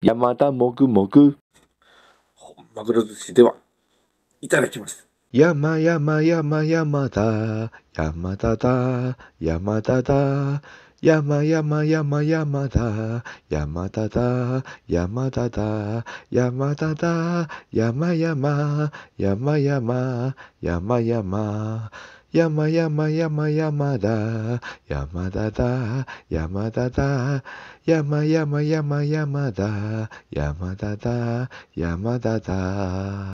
山田もぐもぐ。マグロ寿司では、いただきます。山山山山だ、山田だ、山田だ、山山山山だ、山田だ、山田だ、山田だ、山山、山山、山山。呀嘛呀嘛呀嘛呀嘛哒，呀嘛哒哒呀嘛哒哒，呀嘛呀嘛呀嘛呀嘛哒，呀嘛哒哒呀嘛哒哒。